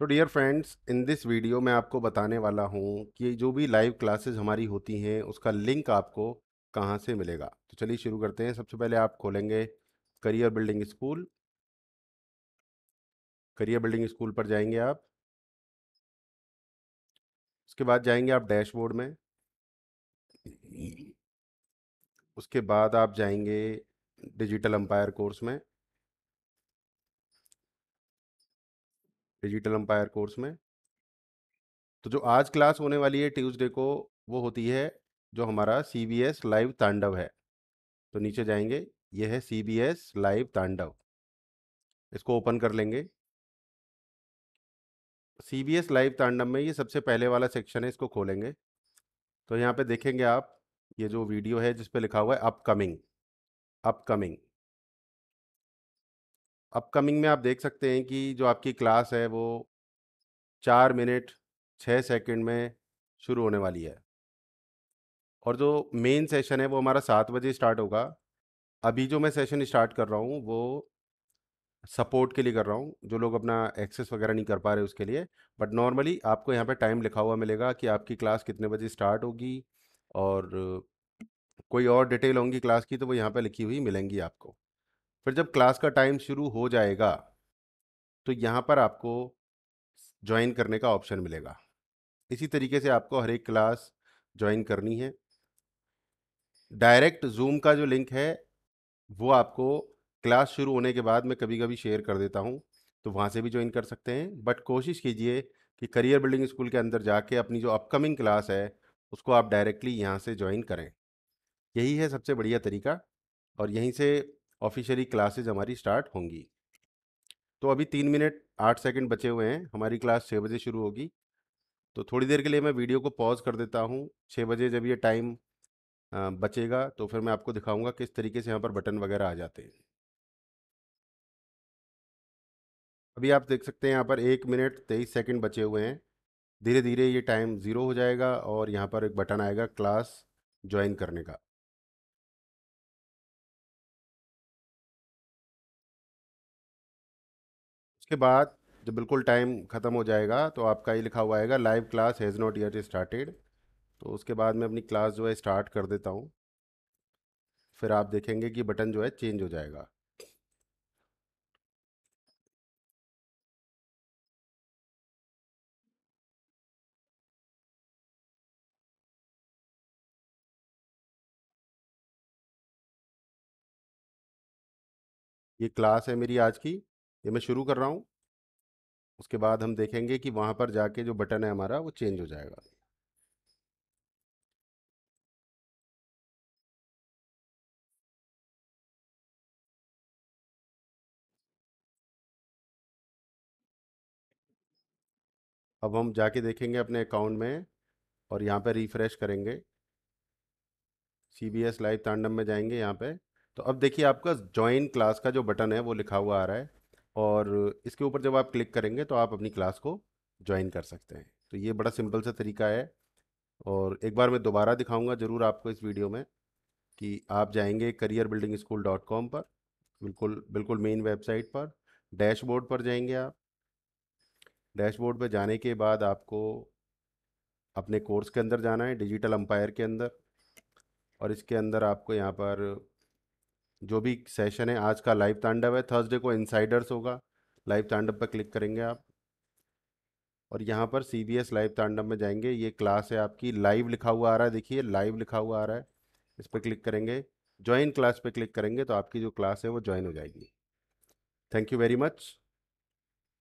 तो dear friends in this video मैं आपको बताने वाला हूँ कि जो भी लाइव क्लासेस हमारी होती हैं उसका लिंक आपको कहाँ से मिलेगा तो चलिए शुरू करते हैं सबसे पहले आप खोलेंगे career building school career building school पर जाएंगे आप उसके बाद जाएंगे आप डैशबोर्ड में उसके बाद आप जाएंगे डिजिटल अम्पायर कोर्स में डिजिटल अम्पायर कोर्स में तो जो आज क्लास होने वाली है ट्यूसडे को वो होती है जो हमारा सी बी एस लाइव तांडव है तो नीचे जाएंगे ये है सी बी एस लाइव तांडव इसको ओपन कर लेंगे सी बी एस लाइव तांडव में ये सबसे पहले वाला सेक्शन है इसको खोलेंगे तो यहाँ पे देखेंगे आप ये जो वीडियो है जिसपे लिखा हुआ है अपकमिंग अपकमिंग अपकमिंग में आप देख सकते हैं कि जो आपकी क्लास है वो चार मिनट छः सेकंड में शुरू होने वाली है और जो मेन सेशन है वो हमारा सात बजे स्टार्ट होगा अभी जो मैं सेशन स्टार्ट कर रहा हूँ वो सपोर्ट के लिए कर रहा हूँ जो लोग अपना एक्सेस वगैरह नहीं कर पा रहे उसके लिए बट नॉर्मली आपको यहाँ पे टाइम लिखा हुआ मिलेगा कि आपकी क्लास कितने बजे स्टार्ट होगी और कोई और डिटेल होंगी क्लास की तो वो यहाँ पे लिखी हुई मिलेंगी आपको फिर जब क्लास का टाइम शुरू हो जाएगा तो यहाँ पर आपको ज्वाइन करने का ऑप्शन मिलेगा इसी तरीके से आपको हर एक क्लास ज्वाइन करनी है डायरेक्ट जूम का जो लिंक है वो आपको क्लास शुरू होने के बाद मैं कभी कभी शेयर कर देता हूँ तो वहाँ से भी ज्वाइन कर सकते हैं बट कोशिश कीजिए कि करियर बिल्डिंग स्कूल के अंदर जाके अपनी जो अपकमिंग क्लास है उसको आप डायरेक्टली यहाँ से ज्वाइन करें यही है सबसे बढ़िया तरीका और यहीं से ऑफिशियली क्लासेज हमारी स्टार्ट होंगी तो अभी तीन मिनट आठ सेकेंड बचे हुए हैं हमारी क्लास छः बजे शुरू होगी तो थोड़ी देर के लिए मैं वीडियो को पॉज कर देता हूँ छः बजे जब ये टाइम बचेगा तो फिर मैं आपको दिखाऊंगा किस तरीके से यहाँ पर बटन वगैरह आ जाते हैं अभी आप देख सकते हैं यहाँ पर एक मिनट तेईस सेकंड बचे हुए हैं धीरे धीरे ये टाइम ज़ीरो हो जाएगा और यहाँ पर एक बटन आएगा क्लास ज्वाइन करने का उसके बाद जब बिल्कुल टाइम ख़त्म हो जाएगा तो आपका ये लिखा हुआ आएगा live class has not yet started तो उसके बाद मैं अपनी क्लास जो है स्टार्ट कर देता हूँ फिर आप देखेंगे कि बटन जो है चेंज हो जाएगा ये क्लास है मेरी आज की ये मैं शुरू कर रहा हूँ उसके बाद हम देखेंगे कि वहाँ पर जाके जो बटन है हमारा वो चेंज हो जाएगा अब हम जाके देखेंगे अपने अकाउंट में और यहाँ पर रिफ़्रेश करेंगे सी बी एस लाइव तांडम में जाएंगे यहाँ पे तो अब देखिए आपका ज्वाइन क्लास का जो बटन है वो लिखा हुआ आ रहा है और इसके ऊपर जब आप क्लिक करेंगे तो आप अपनी क्लास को ज्वाइन कर सकते हैं तो ये बड़ा सिंपल सा तरीका है और एक बार मैं दोबारा दिखाऊंगा ज़रूर आपको इस वीडियो में कि आप जाएंगे career building school dot com पर बिल्कुल बिल्कुल मेन वेबसाइट पर डैशबोर्ड पर जाएंगे आप डैशबोर्ड पर जाने के बाद आपको अपने कोर्स के अंदर जाना है डिजिटल अम्पायर के अंदर और इसके अंदर आपको यहाँ पर जो भी सेशन है आज का लाइव तांडव है थर्सडे को इनसाइडर्स होगा लाइव तांडव पर क्लिक करेंगे आप और यहाँ पर सी बी एस लाइव तांडव में जाएंगे ये क्लास है आपकी लाइव लिखा हुआ आ रहा है देखिए लाइव लिखा हुआ आ रहा है इस पर क्लिक करेंगे ज्वाइन क्लास पे क्लिक करेंगे तो आपकी जो क्लास है वो ज्वाइन हो जाएगी थैंक यू वेरी मच